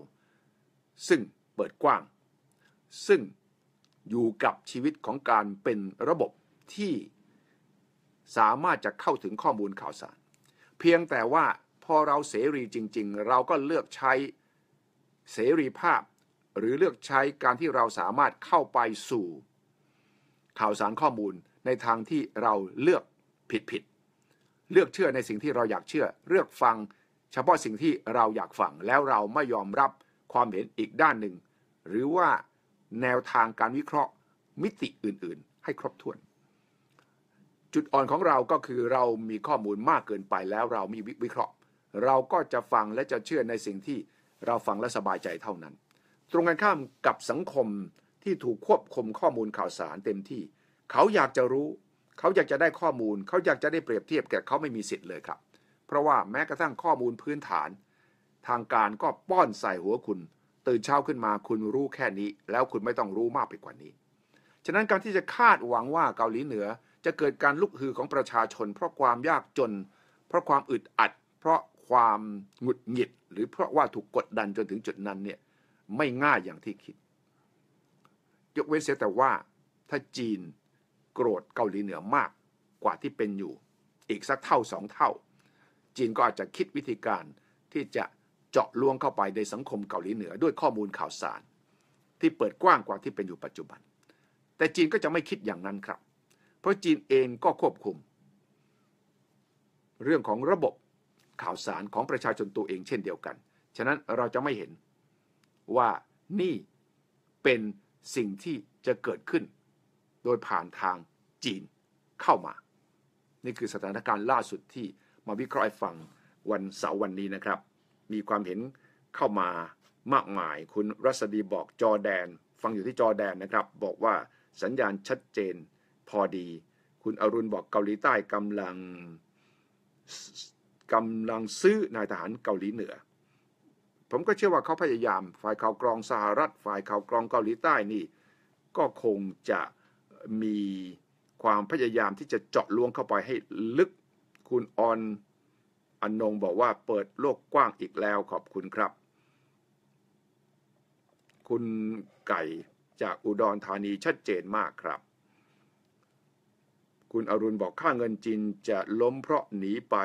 ซึ่งเปิดกว้าง ซึ่งอยู่กับชีวิตของการเป็นระบบที่สามารถจะเข้าถึงข้อมูลข่าวสาร เพียงแต่ว่าพอเราเสรีจริงๆ เราก็เลือกใช้เสรีภาพ หรือเลือกใช้การที่เราสามารถเข้าไปสู่ข่าวสารข้อมูลในทางที่เราเลือกผิดๆเลือกเชื่อในสิ่งที่เราอยากเชื่อเลือกฟัง เฉพาะสิ่งที่เราอยากฟังแล้วเราไม่ยอมรับความเห็นอีกด้านหนึ่ง หรือว่าแนวทางการวิเคราะห์ มิติอื่นๆ ให้ครบถ้วน จุดอ่อนของเราก็คือเรามีข้อมูลมากเกินไปแล้วเรามีวิเคราะห์ เราก็จะฟังและจะเชื่อในสิ่งที่เราฟังและสบายใจเท่านั้น ตรงกันข้ามกับสังคมที่ถูกควบคุมข้อมูลข่าวสารเต็มที่ เขาอยากจะรู้เขาอยากจะได้ข้อมูลเขาอยากจะได้เปรียบเทียบแต่เขาไม่มีสิทธิ์เลยครับ เพราะว่าแม้กระทั่งข้อมูลพื้นฐาน ทางการก็ป้อนใส่หัวคุณตื่นเช้าขึ้นมาคุณรู้แค่นี้ แล้วคุณไม่ต้องรู้มากไปกว่านี้ฉะนั้นการที่จะคาดหวังว่าเกาหลีเหนือ จะเกิดการลุกฮือของประชาชน เพราะความยากจน เพราะความอึดอัด เพราะความหงุดหงิด หรือเพราะว่าถูกกดดันจนถึงจุดนั้นเนี่ยไม่ง่ายอย่างที่คิด ยกเว้นเสียแต่ว่าถ้าจีนโกรธเกาหลีเหนือมากกว่าที่เป็นอยู่ อีกสักเท่าสองเท่า จีนก็อาจจะคิดวิธีการที่จะเจาะลวงเข้าไปในสังคมเกาหลีเหนือด้วยข้อมูลข่าวสารที่เปิดกว้างกว่าที่เป็นอยู่ปัจจุบัน แต่จีนก็จะไม่คิดอย่างนั้นครับ เพราะจีนเองก็ควบคุม เรื่องของระบบข่าวสารของประชาชนตัวเองเช่นเดียวกันฉะนั้นเราจะไม่เห็นว่านี่เป็นสิ่งที่จะเกิดขึ้นโดยผ่านทางจีนเข้ามา นี่คือสถานการณ์ล่าสุดที่มาวิเคราะห์ฟังวันเสาร์วันนี้นะครับ มีความเห็นเข้ามามากมาย คุณรัศดีบอกจอแดน ฟังอยู่ที่จอแดนนะครับบอกว่าสัญญาณชัดเจนพอดี คุณอรุณบอกเกาหลีใต้กำลังกำลังซื้อนายทหารเกาหลีเหนือ ผมก็เชื่อว่าเขาพยายามฝ่ายข่าวกรองสหรัฐ ฝ่ายข่าวกรองเกาหลีใต้นี่ก็คงจะมีความพยายามที่จะเจาะลวงเข้าไปให้ลึก คุณออนอนงบอกว่าเปิดโลกกว้างอีกแล้วขอบคุณครับ คุณไก่จากอุดรธานีชัดเจนมากครับ คุณอรุณบอกค่าเงินจีนจะล้มเพราะหนีไป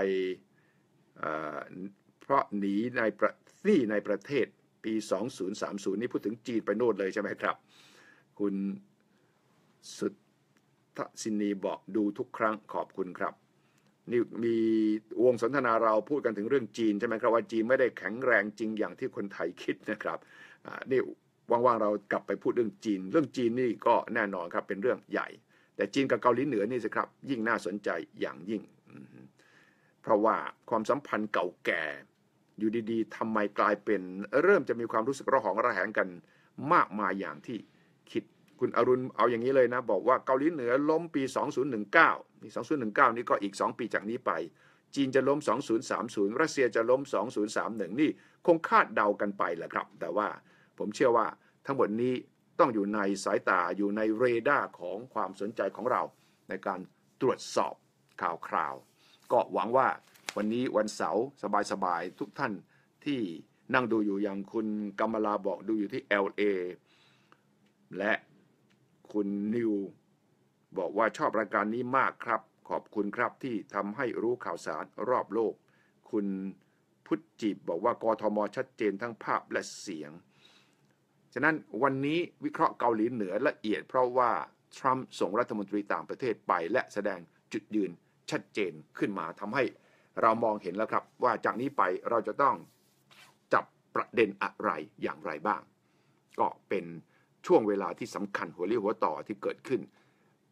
เพราะหนีในประที่ในประเทศปี 2030 นี่พูดถึงจีนไปโน่นเลยใช่ไหมครับ คุณสุทศินีบอกดูทุกครั้งขอบคุณครับนี่มีวงสนทนาเราพูดกันถึงเรื่องจีนใช่ไหมครับว่าจีนไม่ได้แข็งแรงจริงอย่างที่คนไทยคิดนะครับนี่ว่างๆเรากลับไปพูดเรื่องจีน เรื่องจีนนี่ก็แน่นอนครับเป็นเรื่องใหญ่ แต่จีนกับเกาหลีเหนือนี่สิครับยิ่งน่าสนใจอย่างยิ่งเพราะว่าความสัมพันธ์เก่าแก่อยู่ดี ๆทำไมกลายเป็นเริ่มจะมีความรู้สึกระหองระแหงกันมากมายอย่างที่คุณอรุณเอาอย่างนี้เลยนะบอกว่าเกาหลีเหนือล้มปี 2019นี่2019 นี่ก็อีก 2 ปีจากนี้ไป จีนจะล้ม 2030 รัสเซียจะล้ม 2031 นี่คงคาดเดากันไปแหละครับ แต่ว่าผมเชื่อว่าทั้งหมดนี้ต้องอยู่ในสายตาอยู่ในเรดาร์ของความสนใจของเราในการตรวจสอบข่าวคราว ก็หวังว่าวันนี้วันเสาร์สบายๆ ทุกท่านที่นั่งดูอยู่อย่างคุณกำมลาบอกดูอยู่ที่ LA และคุณนิวบอกว่าชอบรายการนี้มากครับ ขอบคุณครับที่ทำให้รู้ข่าวสารรอบโลก คุณพุทธจีบบอกว่ากทมชัดเจนทั้งภาพและเสียง ฉะนั้นวันนี้วิเคราะห์เกาหลีเหนือละเอียดเพราะว่า ทรัมป์ส่งรัฐมนตรีต่างประเทศไปและแสดงจุดยืนชัดเจนขึ้นมาทำให้เรามองเห็นแล้วครับว่าจากนี้ไปเราจะต้องจับประเด็นอะไรอย่างไรบ้าง ก็เป็นช่วงเวลาที่สำคัญหัวเรี่ยวหัวต่อที่เกิดขึ้น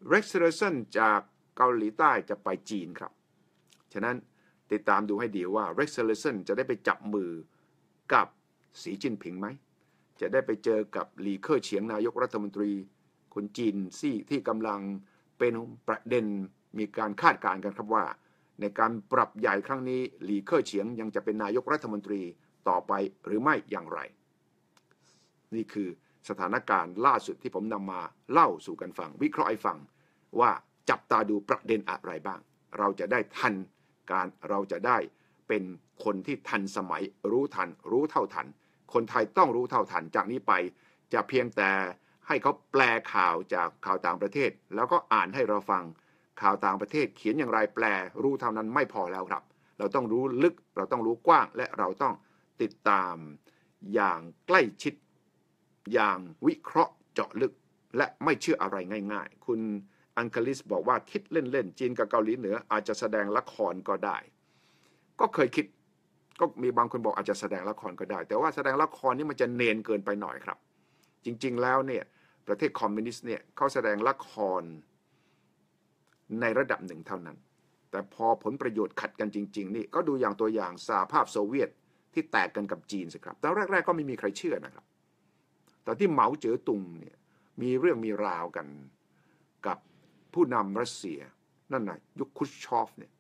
เร็กซ์เรสันจากเกาหลีใต้จะไปจีนครับ ฉะนั้นติดตามดูให้ดีว่าเร็กซ์เรสันจะได้ไปจับมือกับสีจิ้นผิงไหมจะได้ไปเจอกับหลีเค่อเฉียงนายกรัฐมนตรีคนจีนซี่ที่กำลังเป็นประเด็นมีการคาดการณ์กันครับว่าในการปรับใหญ่ครั้งนี้หลีเค่อเฉียงยังจะเป็นนายกรัฐมนตรีต่อไปหรือไม่อย่างไรนี่คือสถานการณ์ล่าสุดที่ผมนำมาเล่าสู่กันฟัง วิเคราะห์ให้ฟังว่าจับตาดูประเด็นอะไรบ้าง เราจะได้ทันการเราจะได้เป็นคนที่ทันสมัยรู้ทันรู้เท่าทัน คนไทยต้องรู้เท่าทันจากนี้ไปจะเพียงแต่ให้เขาแปลข่าวจากข่าวต่างประเทศ แล้วก็อ่านให้เราฟังข่าวต่างประเทศเขียนอย่างไรแปลรู้เท่านั้นไม่พอแล้วครับ เราต้องรู้ลึกเราต้องรู้กว้างและเราต้องติดตามอย่างใกล้ชิดอย่างวิเคราะห์เจาะลึกและไม่เชื่ออะไรง่าย ๆ คุณอังคลิสบอกว่าคิดเล่น ๆ จีนกับเกาหลีเหนือ อาจจะแสดงละครก็ได้ ก็เคยคิด ก็มีบางคนบอกอาจจะแสดงละครก็ได้ แต่ว่าแสดงละครนี่มันจะเนนเกินไปหน่อยครับ จริง ๆ แล้วเนี่ยประเทศคอมมิวนิสต์เนี่ยเขาแสดงละครในระดับหนึ่งเท่านั้น แต่พอผลประโยชน์ขัดกันจริงๆ นี่ก็ดูอย่างตัวอย่างสหภาพโซเวียตที่แตกกันกับจีนสิครับ ตอนแรก ๆ ก็ไม่มีใครเชื่อนะครับตอนที่เหมาเจ๋อตุงเนี่ยมีเรื่องมีราวกัน กับผู้นำรัสเซียนั่นนะยุคคุชชอฟเนี่ย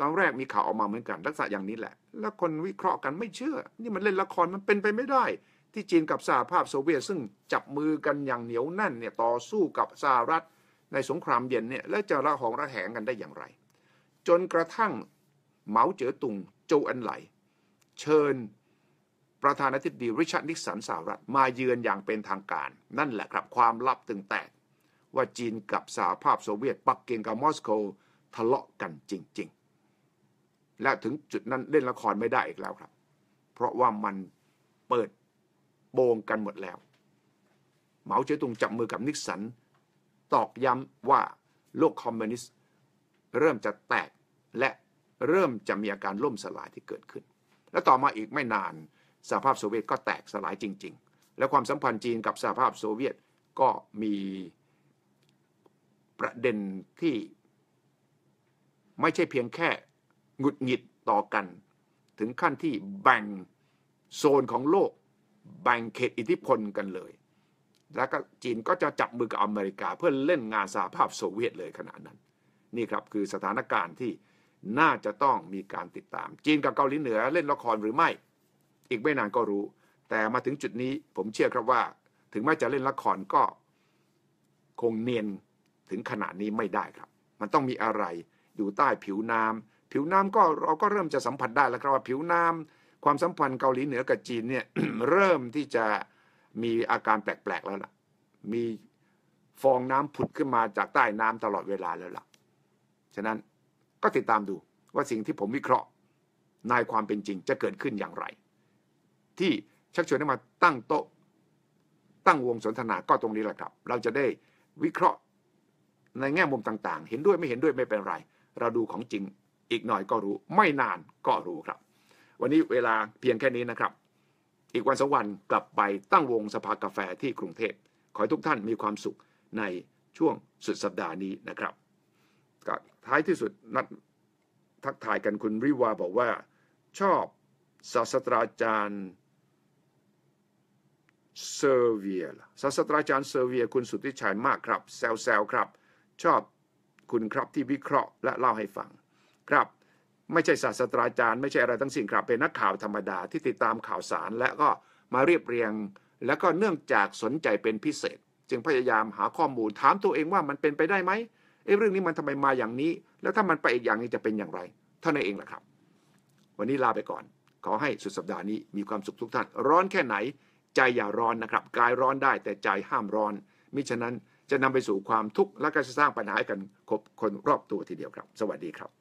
ตอนแรกมีข่าวออกมาเหมือนกันลักษณะอย่างนี้แหละ แล้วคนวิเคราะห์กันไม่เชื่อ นี่มันเล่นละครมันเป็นไปไม่ได้ ที่จีนกับสหภาพโซเวียตซึ่งจับมือกันอย่างเหนียวแน่นเนี่ยต่อสู้กับสหรัฐในสงครามเย็นเนี่ยแล้วจะระหองระแหงกันได้อย่างไร จนกระทั่งเหมาเจ๋อตุงโจอันไหล เชิญประธานาธิบดีริชาร์ดนิกสันสหรัฐ มาเยือนอย่างเป็นทางการ นั่นแหละครับความลับตึงแตกว่าจีนกับสหภาพโซเวียต ปักกิ่งกับมอสโก ทะเลาะกันจริง ๆ และถึงจุดนั้นเล่นละครไม่ได้อีกแล้วครับ เพราะว่ามันเปิดโบงกันหมดแล้ว เหมาเจ๋อตุงจับมือกับนิกสัน ตอกย้ำว่าโลกคอมมิวนิสต์เริ่มจะแตกและเริ่มจะมีอาการล่มสลายที่เกิดขึ้น และต่อมาอีกไม่นานสหภาพโซเวียตก็แตกสลายจริง ๆ และความสัมพันธ์จีนกับสหภาพโซเวียตก็มีประเด็นที่ไม่ใช่เพียงแค่หงุดหงิดต่อกัน ถึงขั้นที่แบ่งโซนของโลก แบ่งเขตอิทธิพลกันเลย แล้วก็จีนก็จะจับมือกับอเมริกาเพื่อเล่นงานสหภาพโซเวียตเลยขณะนั้นนี่ครับคือสถานการณ์ที่น่าจะต้องมีการติดตามจีนกับเกาหลีเหนือเล่นละครหรือไม่อีกไม่นานก็รู้ แต่มาถึงจุดนี้ผมเชื่อครับว่า ถึงแม้จะเล่นละครก็คงเนียนถึงขนาดนี้ไม่ได้ครับ มันต้องมีอะไรอยู่ใต้ผิวน้ำ ผิวน้ำก็เราก็เริ่มจะสัมผัสได้แล้วครับว่าผิวน้ำความสัมพันธ์เกาหลีเหนือกับจีนเนี่ยเริ่มที่จะมีอาการแปลกๆแล้วล่ะมีฟองน้ำผุดขึ้นมาจากใต้น้ำตลอดเวลาแล้วล่ะ ฉะนั้นก็ติดตามดูว่าสิ่งที่ผมวิเคราะห์ในความเป็นจริงจะเกิดขึ้นอย่างไรที่ชักชวนให้มาตั้งโต๊ะตั้งวงสนทนาก็ตรงนี้แหละครับ เราจะได้วิเคราะห์ในแง่มุมต่างๆ เห็นด้วยไม่เห็นด้วยไม่เป็นไรเราดูของจริงอีกหน่อยก็รู้ไม่นานก็รู้ครับ วันนี้เวลาเพียงแค่นี้นะครับ อีกวันสองวันกลับไปตั้งวงสภากาแฟที่กรุงเทพขอให้ทุกท่านมีความสุขในช่วงสุดสัปดาห์นี้นะครับก็ท้ายที่สุดนัดทักทายกันคุณริวาบอกว่าชอบศาสตราจารย์เซอร์เวียลศาสตราจารย์เซอร์เวียคุณสุทธิชัยมากครับ แซวๆครับ ชอบคุณครับที่วิเคราะห์ และเล่าให้ฟัง ครับ ไม่ใช่ศาสตราจารย์ไม่ใช่อะไรทั้งสิ้นครับ เป็นนักข่าวธรรมดาที่ติดตามข่าวสารและก็มาเรียบเรียง แล้วก็เนื่องจากสนใจเป็นพิเศษ จึงพยายามหาข้อมูลถามตัวเองว่ามันเป็นไปได้ไหม เอ้เรื่องนี้มันทำไมมาอย่างนี้ แล้วถ้ามันไปอีกอย่างนี้จะเป็นอย่างไร เท่านั้นเองแหละครับ วันนี้ลาไปก่อน ขอให้สุดสัปดาห์นี้มีความสุขทุกท่าน ร้อนแค่ไหนใจอย่าร้อนนะครับกายร้อนได้แต่ใจห้ามร้อน มิฉะนั้นจะนำไปสู่ความทุกข์และก็จะสร้างปัญหาให้กันคบคนรอบตัวทีเดียวครับ สวัสดีครับ